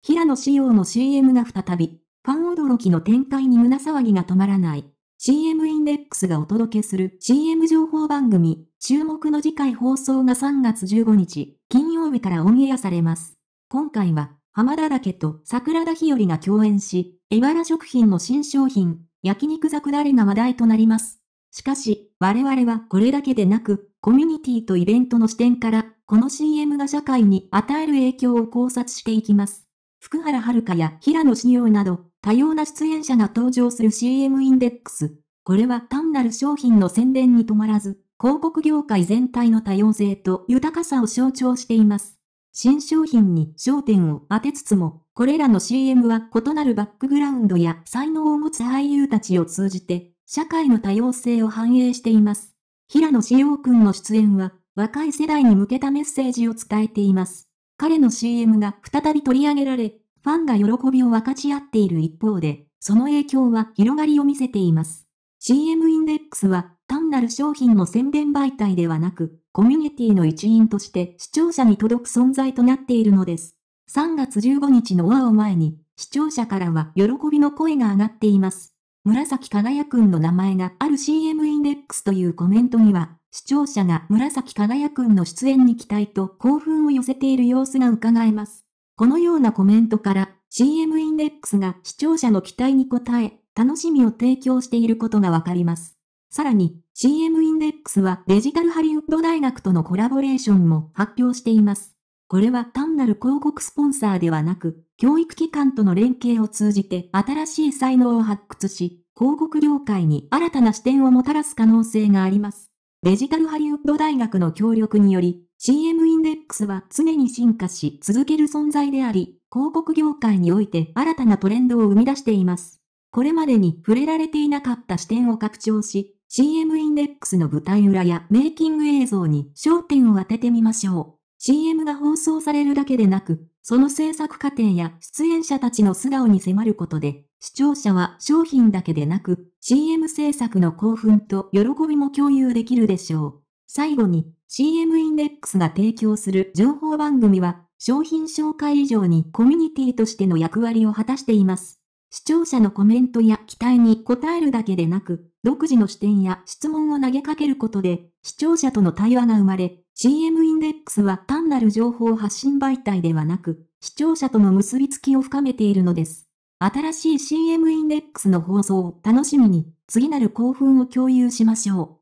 平野紫耀の CM が再び、ファン驚きの展開に胸騒ぎが止まらない。CM インデックスがお届けする CM 情報番組、注目の次回放送が3月15日、金曜日からオンエアされます。今回は、浜田岳と桜田日和が共演し、茨食品の新商品、焼肉ザクダレが話題となります。しかし、我々はこれだけでなく、コミュニティとイベントの視点から、この CM が社会に与える影響を考察していきます。福原遥や平野紫耀など、多様な出演者が登場する CM インデックス。これは単なる商品の宣伝に止まらず、広告業界全体の多様性と豊かさを象徴しています。新商品に焦点を当てつつも、これらの CM は異なるバックグラウンドや才能を持つ俳優たちを通じて、社会の多様性を反映しています。平野紫耀くんの出演は、若い世代に向けたメッセージを伝えています。彼の CM が再び取り上げられ、ファンが喜びを分かち合っている一方で、その影響は広がりを見せています。CM インデックスは単なる商品の宣伝媒体ではなく、コミュニティの一員として視聴者に届く存在となっているのです。3月15日の和を前に、視聴者からは喜びの声が上がっています。紫輝くんの名前がある CM インデックスというコメントには、視聴者が紫輝くんの出演に期待と興奮を寄せている様子が伺えます。このようなコメントから、CM インデックスが視聴者の期待に応え、楽しみを提供していることがわかります。さらに、CM インデックスはデジタルハリウッド大学とのコラボレーションも発表しています。これは単なる広告スポンサーではなく、教育機関との連携を通じて新しい才能を発掘し、広告業界に新たな視点をもたらす可能性があります。デジタルハリウッド大学の協力により、CM インデックスは常に進化し続ける存在であり、広告業界において新たなトレンドを生み出しています。これまでに触れられていなかった視点を拡張し、CM インデックスの舞台裏やメイキング映像に焦点を当ててみましょう。CM が放送されるだけでなく、その制作過程や出演者たちの素顔に迫ることで、視聴者は商品だけでなく、CM 制作の興奮と喜びも共有できるでしょう。最後に、CM インデックスが提供する情報番組は、商品紹介以上にコミュニティとしての役割を果たしています。視聴者のコメントや期待に応えるだけでなく、独自の視点や質問を投げかけることで、視聴者との対話が生まれ、CM インデックスは単なる情報発信媒体ではなく、視聴者との結びつきを深めているのです。新しい CM インデックスの放送を楽しみに、次なる興奮を共有しましょう。